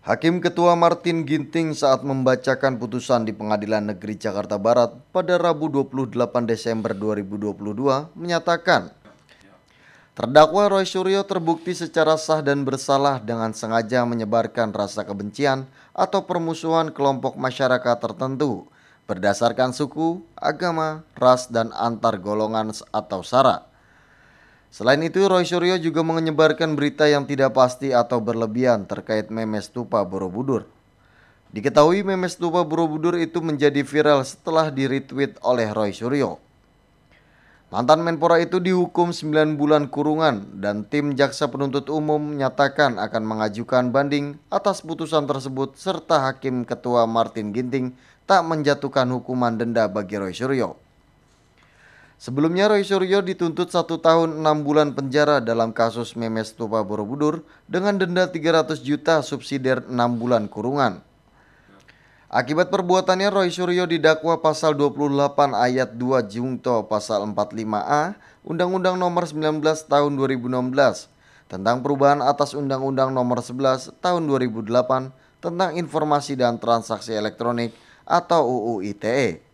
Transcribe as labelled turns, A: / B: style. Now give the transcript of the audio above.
A: Hakim Ketua Martin Ginting saat membacakan putusan di Pengadilan Negeri Jakarta Barat pada Rabu 28 Desember 2022 menyatakan Terdakwa Roy Suryo terbukti secara sah dan bersalah dengan sengaja menyebarkan rasa kebencian atau permusuhan kelompok masyarakat tertentu berdasarkan suku, agama, ras, dan antar golongan atau sara. Selain itu, Roy Suryo juga menyebarkan berita yang tidak pasti atau berlebihan terkait memes Tupa Borobudur. Diketahui memes Tupa Borobudur itu menjadi viral setelah di-retweet oleh Roy Suryo. Mantan Menpora itu dihukum 9 bulan kurungan dan tim jaksa penuntut umum menyatakan akan mengajukan banding atas putusan tersebut serta hakim ketua Martin Ginting tak menjatuhkan hukuman denda bagi Roy Suryo. Sebelumnya Roy Suryo dituntut satu tahun enam bulan penjara dalam kasus memes Tupa Borobudur dengan denda 300 juta subsidiar enam bulan kurungan. Akibat perbuatannya Roy Suryo didakwa pasal 28 ayat 2 Jungto pasal 45A Undang-Undang Nomor 19 Tahun 2016 tentang perubahan atas Undang-Undang Nomor 11 Tahun 2008 tentang Informasi dan Transaksi Elektronik atau UU ITE.